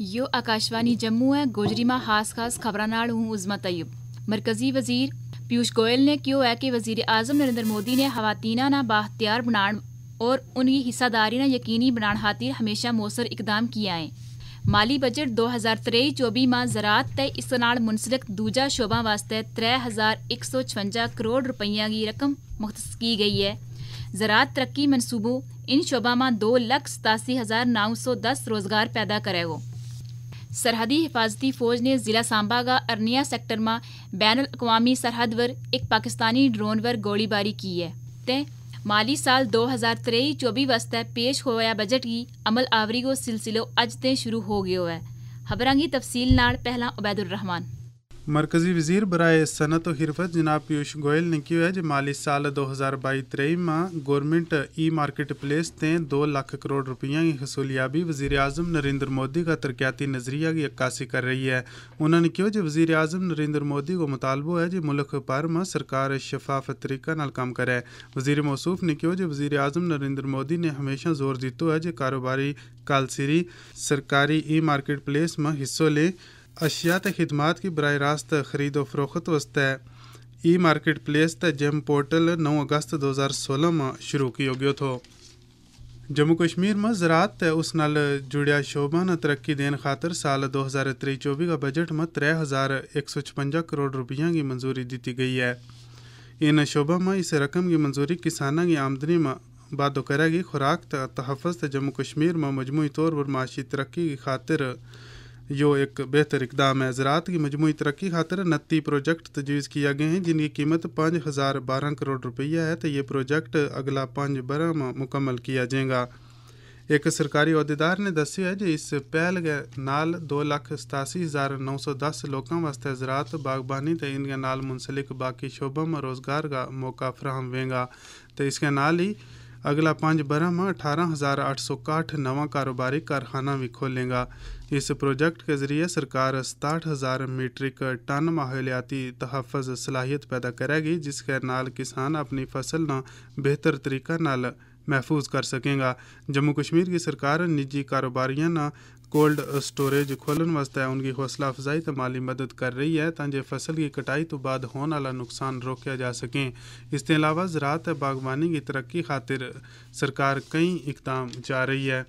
यो आकाशवाणी जम्मू है गोजरी में खास खास खबर हूँ उजमा तयब मरकजी वजीर पीयूष गोयल ने क्यों है कि वजीर अजम नरेंद्र मोदी ने खातन ना बाख्तियार बना और उनकी हिस्सादारी ना यकीनी बनाने खातिर हमेशा मौसर इकदाम किया है माली बजट दो हज़ार त्रेई चौबी माह ज़रात ते इस मुंसलिक दूजा शोभा वास्ते त्रै हज़ार एक सौ छवंजा करोड़ रुपया की रकम मुख्त की गई है ज़रात तरक्की मनसूबों इन शोभा में दो लख सतासी हज़ार नौ सौ दस रोज़गार पैदा करेगा ने जिला सांबा का अरनिया सेक्टर में बैन अवी सरहद पर एक पाकिस्तानी ड्रोन पर गोलीबारी की है ते माली साल दो हज़ार त्रेई चौबी वास्ते पेश होया बजट की अमल आवरी को सिलसिलो अज ते शुरू हो गयो है खबर की तफसील पहला उबैदुर रहमान मरकज़ी वज़ीर बराए सनत हिरफत जनाब पीयूष गोयल ने कहा है जे माली साल दो हज़ार बई त्रेई में गौरमेंट ई मार्केट प्लेस ते दो लख करोड़ रुपये की हसूलियाबी वजीर अजम नरेंद्र मोदी का तरक्याती नज़रिया की अक्कासी कर रही है उन्होंने कहा जो वजीर अजम नरेंद्र मोदी को मुतालबो है जो मुल्क भर में सरकार शफाफ तरीका काम करे वजीर मौसूफ ने कहा जो वजीर अजम नरेंद्र मोदी ने हमेशा जोर दिता है जो कारोबारी कालसिरी सरकारी ई मार्केट प्लेस में हिस्सों लें अशियात खिदमात की बरह रास्त खरीदो फरोख्त वस्त ई मार्केट प्लेस त जेम पोर्टल नौ अगस्त दो हज़ार सोलह में शुरू किया गयो थो जम्मू कश्मीर में ज़रात त उस नाल जुड़िया शोभा न तरक्की देने खातर साल दो हज़ार त्रेई चौबी का बजट में त्रै हज़ार एक सौ छपंजा करोड़ रुपया की मंजूरी दी गई है इन शोभा में इस रकम की मंजूरी किसानों की आमदनी में वादो करेगी खुराक तहफ़ जम्मू कश्मीर में मजमू तौर पर माशी तरक्की की खातिर यो एक बेहतर इकदाम है ज़रात की मजमू तरक्की खातर नत्ती प्रोजेक्ट तजवीज़ किए गए हैं जिनकी कीमत पाँच हज़ार बारह करोड़ रुपया है तो ये प्रोजेक्ट अगला पाँच बरह मुकम्मल किया जाएगा एक सरकारी अहदेदार ने दस है जो इस पहल के नाल दो लख सतासी हज़ार नौ सौ दस लोगों वास्ते ज़रात बागबानी तो इनके नाल मुंसलिक बाकी शोबों में रोज़गार का मौका फ्राहम वेगा तो इसके नाल ही अगला पाँच बरह में अठारह हज़ार अठ सौ काठ नवा कारोबारी कारखाना भी खोलेगा इस प्रोजेक्ट के ज़रिए सरकार सताहठ हज़ार मीट्रिक टन माहौलियाती तहफ़ सलाहियत पैदा करेगी जिसके नाल किसान अपनी फसल न बेहतर तरीका नाल महफूज कर सकेगा जम्मू कश्मीर की सरकार निजी कारोबारियों न कोल्ड स्टोरेज खोलन वास्ते उनकी हौसला अफजाई तो माली मदद कर रही है ताजे फसल की कटाई तो बाद होने वाला नुकसान रोकया जा सकें इसके अलावा ज़रात बागवानी की तरक्की खातिर सरकार कई इकदाम जा रही है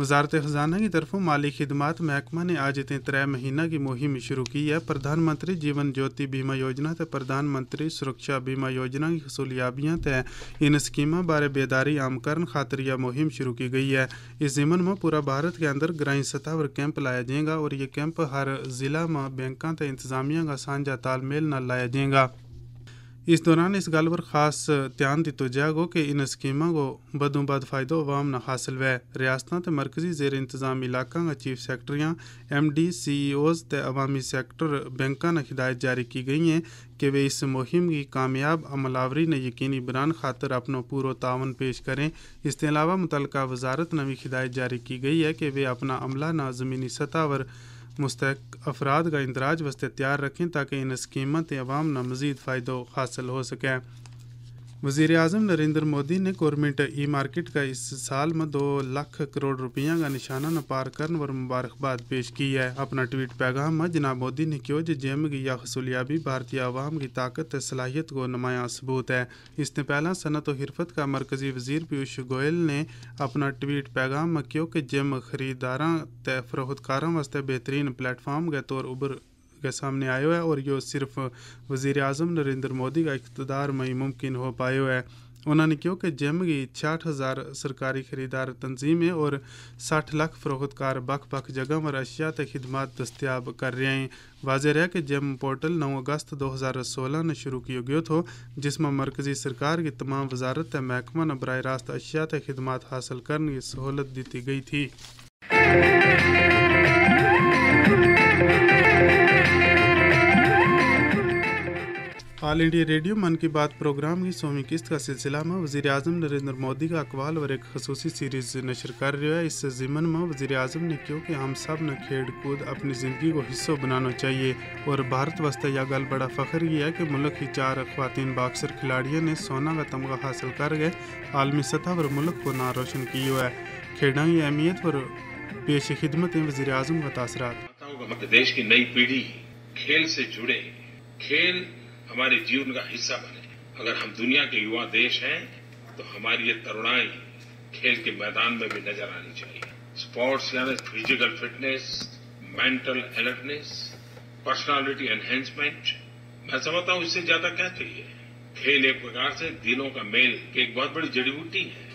वजारत ख़जाना की तरफों माली खिदमत महकमा ने आज इतने त्रै महीना की मुहिम शुरू की है प्रधानमंत्री जीवन ज्योति बीमा योजना तो प्रधानमंत्री सुरक्षा बीमा योजना की हसूलियाबियाँ तय इन स्कीम बारे बेदारी आम करन खातर यह मुहिम शुरू की गई है इस जिमन में पूरा भारत के अंदर ग्राई सतह पर कैंप लाया जाएगा और ये कैंप हर जिला में बैंकों इंतजामिया का साझा तालमेल न लाया जाएगा इस दौरान इस गल पर खास ध्यान दित्ता जाग कि इन स्कीम को बदों बद फायदा अवाम ना हासिल वै रियासत ते मरकजी जेर इंतजाम इलाकों का चीफ सैकटरिया एम डी सी ओज ते अवामी सैक्टर बैंक ने हिदायत जारी की गई हैं कि वे इस मुहिम की कामयाब अमलावरी ने यकीनी बनाने खातर अपना पूरा तावन पेश करें इसके अलावा मुतलका वजारत ने भी हिदायत जारी की गई है कि वे अपना अमला न जमीनी सतह पर मुस्तक अफराद का इंदराज वस्ते तैयार रखें ताकि इन स्कीमत अवाम ना मज़ीद फायदों हासिल हो सकें वजीर अजम नरेंद्र मोदी ने गोरमेंट ई मार्केट का इस साल में दो लाख करोड़ रुपया का निशाना न पार कर और मुबारकबाद पेश की है अपना ट्वीट पैगाम में जनाब मोदी ने क्यों जेम की यह हसूलियाबी भारतीय आवाम की ताकत सलाहियत को नुमाया सबूत है इसने पहला सनत व हिरफत का मरकजी वजीर पीयूष गोयल ने अपना ट्वीट पैगाम में क्यों कि जेम खरीदारा तय फरोहतकारा वास्ते बेहतरीन प्लेटफॉर्म के तौर उभर के सामने आयो है और यो सिर्फ़ वज़ी अजम नरेंद्र मोदी का इकतदार में मुमकिन हो पायो है उन्होंने क्यों कि जिम की छियाठ हज़ार सरकारी खरीदार तंजीमें और साठ लाख फरोख्तकार बख बख जगह पर अशिया त खिदमत दस्तियाब कर रहे हैं वाजर है कि जिम पोर्टल नौ अगस्त दो हज़ार सोलह ने शुरू किया गया तो जिसमें मरकजी सरकार की तमाम वजारत महकमा ने बर रास्त अशिया त खिदमत हासिल करने की सहूलत दी गई थी ऑल इंडिया रेडियो मन की बात प्रोग्राम की सोवी किस्त का सिलसिला में वजी अजम नरेंद्र मोदी का अकवाल और एक खसूसी सीरीज नशर कर रहा है इस जिमन में वजी अजम ने क्यों कि हम सब ने खेल कूद अपनी ज़िंदगी को हिस्सों बनाना चाहिए और भारत वास्ते यह गल बड़ा फ़ख्र ही है कि मुल्क की चार खुतिन बाक्सर खिलाड़ियों ने सोना का तमगा हासिल कर गए आलमी सतह पर मुल्क को ना रोशन की हुआ है खेडों की अहमियत और पेश खिदमत वजी अजम का तासरात देश की नई पीढ़ी खेल से जुड़े खेल हमारे जीवन का हिस्सा बने अगर हम दुनिया के युवा देश हैं तो हमारी ये तरुणाई खेल के मैदान में भी नजर आनी चाहिए स्पोर्ट्स यानी physical fitness mental alertness personality enhancement मैं समझता हूं इससे ज्यादा क्या चाहिए खेल एक प्रकार से दिलों का मेल एक बहुत बड़ी जड़ी बूटी है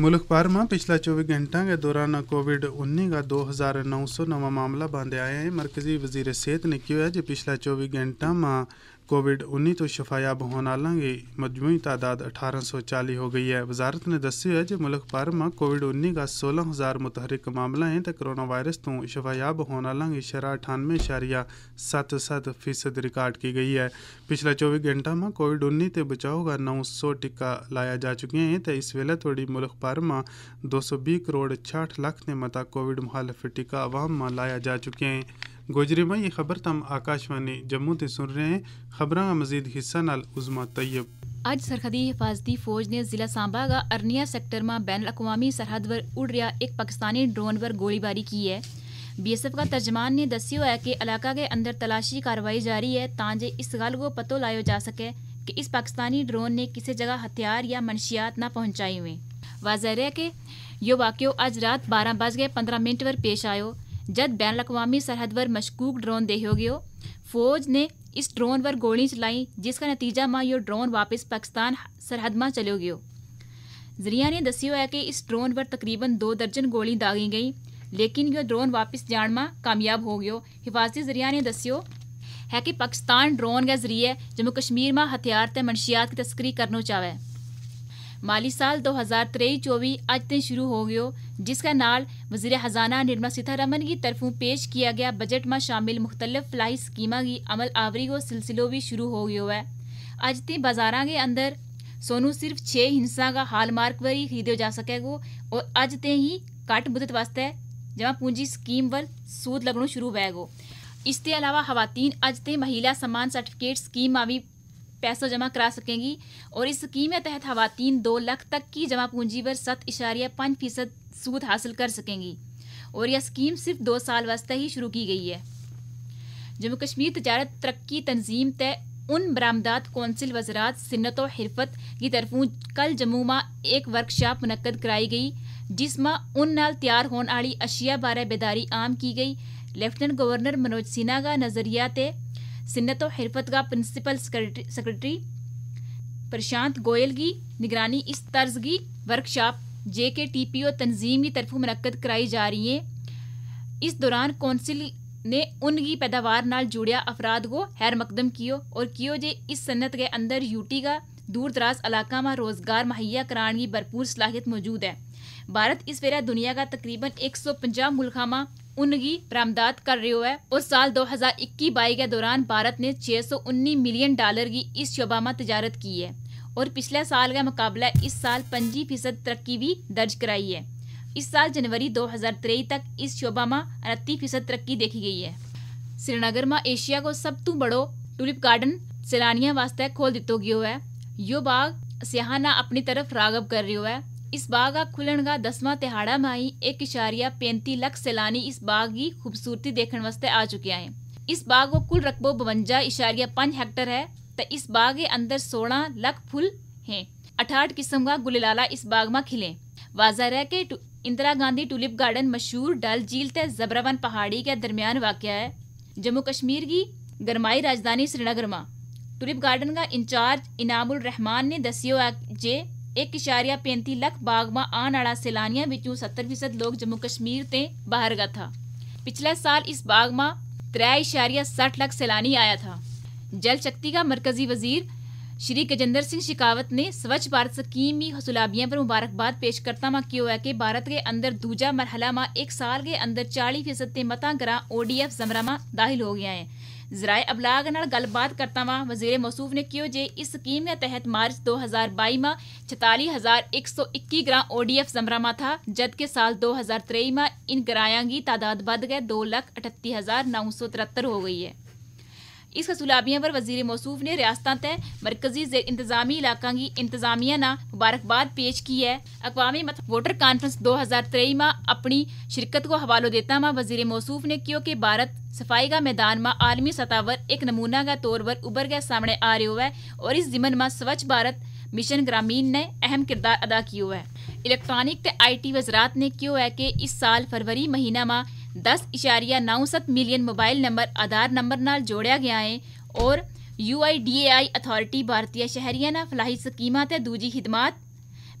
ਮੁਲਕ ਭਰ ਮਾ ਪਿਛਲਾ 24 ਘੰਟਾ ਦੇ ਦੌਰਾਨ ਕੋਵਿਡ-19 ਦਾ 2900 ਨਵਾਂ ਮਾਮਲਾ ਬੰਦੇ ਆਏ ਹਨ ਮਰਕਜ਼ੀ ਵਜ਼ੀਰ ਸਿਹਤ ਨੇ ਕਿਹਾ ਹੈ ਕਿ ਪਿਛਲਾ 24 ਘੰਟਾ ਮਾ कोविड उन्नीस तो शफायाब होने वालों की मजमू तादाद अठारह सौ चाली हो गई है वजारत ने दस है कि मुल्क भर में कोविड उन्नीस का सोलह हज़ार मुतहरिक मामला है तो करोना वायरस तो शफायाब होने वालों की शरह अठानवे इशारिया सत्त सत्त फीसद रिकॉर्ड की गई है पिछले चौबीस घंटा में कोविड उन्नीस के बचाव का नौ सौ टिका लाया जा चुके हैं तो इस वेले थोड़ी मुल्क भर में दो सौ बीस करोड़ छाठ लाख ने मता कोविड मुहालफ टीका अवाम में लाया जा चुके हैं ਗੋਜਰੀਮਾ ਇਹ ਖਬਰ ਤਮ ਆਕਾਸ਼ਵਾਣੀ ਜੰਮੂ ਤੇ ਸੁਣ ਰਹੇ ਹੋ ਖਬਰਾਂ ਦਾ मजीद हिस्सा नाल उजमा तैयब आज सरहदी हिफाजती फौज ने जिला सांबा का अरनिया सेक्टर में बैन ਅਕਵਾਮੀ सरहद पर उड़ रहा एक पाकिस्तानी ड्रोन पर गोलीबारी की है बीएसएफ का तर्जमान ने दस्यो है कि इलाका के अंदर तलाशी कार्रवाई जारी है तांजे इस गल को पतो लाया जा सके कि इस पाकिस्तानी ड्रोन ने किसी जगह हथियार या मनशियात न पहुंचाई हुए वाजह है कि यो वाक्य आज रात बारह बज गए पंद्रह मिनट पर पेश आयो जद बैन अवी सरहद पर मशकूक ड्रोन देहो गयो फौज ने इस ड्रोन पर गोली चलाई जिसका नतीजा मां यो ड्रोन वापस पाकिस्तान सरहद में चलो गयो जरिया ने दस्यो है कि इस ड्रोन पर तकरीबन दो दर्जन गोली दागी गई लेकिन यो ड्रोन वापस जाण में कामयाब हो गयो हिफाजती जरिया ने दस्यो है कि पाकिस्तान ड्रोन के जरिए जम्मू कश्मीर में हथियार ते मनशियात की तस्करी करना चाहे माली साल दो हज़ार त्रेई चौबी अज तक शुरू हो गयो जिसका नाल वजीर खजाना निर्मला सीतारमन की तरफों पेश किया गया बजट में शामिल मुख्तलिफ फलाही स्कीम की अमल आवरी को सिलसिलो भी शुरू हो गयो है अज ती बाजारा के अंदर सोनू सिर्फ छः हिंसा का हाल मार्क पर ही खरीदे जा सकेगा और अज ते ही घट मुदत वास्ते जमा पूंजी स्कीम वल सूद लगन शुरू हो इसके अलावा खवातीन अज ते महिला सम्मान सर्टिफिकेट स्कीम में भी पैसा जमा करा सकेंगी और इस स्कीम के तहत खवातीन दो लख तक की जमा पूंजी पर सत इशारिया पांच फीसद सूद हासिल कर सकेंगी और यह स्कीम सिर्फ दो साल वास्ते ही शुरू की गई है जम्मू कश्मीर तजारत तरक्की तंजीम तय उन बरामदात कौंसिल वजरात सन्नत और हिरफत की तरफों कल जम्मू में एक वर्कशॉप मुनद कराई गई जिसमें उन नाल तैयार होने वाली अशिया बारे बेदारी आम की गई लेफ्टिनेंट गवर्नर मनोज सिन्हा का नजरिया ते सिन्नत और हिरफत का प्रिंसिपल सेक्रेटरी प्रशांत गोयल की निगरानी इस तर्ज की वर्कशॉप जे के टी पी ओ तंजीम की तरफों मनकद कराई जा रही है इस दौरान कौंसिल ने उनकी पैदावार नाल जुड़िया अफराद को हैर मकदम कियो और कियो जे इस सन्नत के अंदर यूटी का दूर दराज इलाका में रोज़गार मुहैया कराने की भरपूर सलाहियत मौजूद है भारत इस वेरा दुनिया का तकरीबन एक 150 मुल्का में उनकी बरामदाद कर रहे है और साल दो हज़ार इक्की बाई के दौरान भारत ने सौ उन्नीस मिलियन डॉलर की इस शोबा में तजारत की है और पिछले साल का मुकाबला इस साल पंजी फीसद तरक्की भी दर्ज कराई है इस साल जनवरी 2023 तक इस शोबा में अड़ती फीसद तरक्की देखी गई है श्रीनगर में एशिया को सब तू बड़ो टूलिप गार्डन सैलानिया वास्ते खोल दितो गयो है यो बाग सियाहना अपनी तरफ रागब कर रही है इस बाग का खुलन का दसवा तिहाड़ा में ही एक इशारिया पैंती लाख सैलानी इस बाग की खूबसूरती देखने वास्ते आ चुके हैं इस बाग को कुल रकबो बवंजा इशारिया पांच हेक्टर है तो इस बाग के अंदर सोलह लख फूल हैं अठाठ किस्म का गुललाला इस बाग में खिले वाजर के कि इंदिरा गांधी टूलिप गार्डन मशहूर डल झील ते जबरावन पहाड़ी के दरमियान वाक़ है जम्मू कश्मीर की गरमाई राजधानी श्रीनगर में टूलिप गार्डन का इंचार्ज इनामुल रहमान ने दसियो जे एक इशारिया पैंती लख बाग में आने वाला सैलानिया सत्तर फीसद लोग जम्मू कश्मीर ते बाहर का था पिछले साल इस बाग में त्रै इशारिया सठ लख सैलानी आया था जल शक्ति का मरकजी वजीर श्री गजेंद्र सिंह शेखावत ने स्वच्छ भारत स्कीम की हसूलाबियाँ पर मुबारकबाद पेश करता माँ किया है कि भारत के अंदर दूजा मरहला माँ एक साल के अंदर चाली फीसद से मता ग्रह ओ डी एफ जमरा माँ दाखिल हो गया है जराए अबलाग न गलबात करता हुआ वजीर मसूफ ने कियो जे इस स्कीम के तहत मार्च दो हज़ार बई माँ छताली हज़ार एक सौ इक्की ग्रह ओ डी एफ जमरा माँ था जबकि साल दो हज़ार तेई माँ इन ग्राया की तादाद बढ़ गए दो लख अठती हज़ार नौ सौ तिहत्तर हो गई है इस खसूलाबियाँ पर वजीर मौसूफ ने रियासत तय मरकजी इंतजामी इलाकों की इंतजामिया ना मुबारकबाद पेश की है अकवा वोटर कॉन्फ्रेंस दो हजार तेई में अपनी शिरकत को हवालो देता माँ वजीर मौसूफ ने क्यों कि भारत सफाई का मैदान में आलमी सतह पर एक नमूना का तौर पर उभर के सामने आ रो है और इस जिमन में स्वच्छ भारत मिशन ग्रामीण ने अहम किरदार अदा किया है इलेक्ट्रॉनिक आई टी वजरात ने क्यों है कि इस साल फरवरी महीना में 10.97 million mobile number Aadhaar number ਨਾਲ ਜੋੜਿਆ ਗਿਆ ਹੈ ਔਰ UIDAI ਅਥਾਰਟੀ ਭਾਰਤੀ ਸ਼ਹਿਰੀਆਂ ਨਾਲ ਫਲਾਹੀ ਸਕੀਮਾਂ ਤੇ ਦੂਜੀ ਖਿਦਮਤ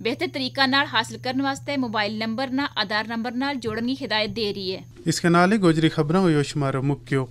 ਬਿਹਤਰ ਤਰੀਕਾ ਨਾਲ ਹਾਸਲ ਕਰਨ ਵਾਸਤੇ ਮੋਬਾਈਲ ਨੰਬਰ ਨਾਲ ਆਧਾਰ ਨੰਬਰ ਨਾਲ ਜੋੜਨ ਦੀ ਹਦਾਇਤ ਦੇ ਰਹੀ ਹੈ ਇਸ ਕਨਾਲੇ ਗੁਜਰੀ ਖਬਰਾਂ ਹੋਇਓ ਸ਼ਮਾਰ ਮੁਕਿਓ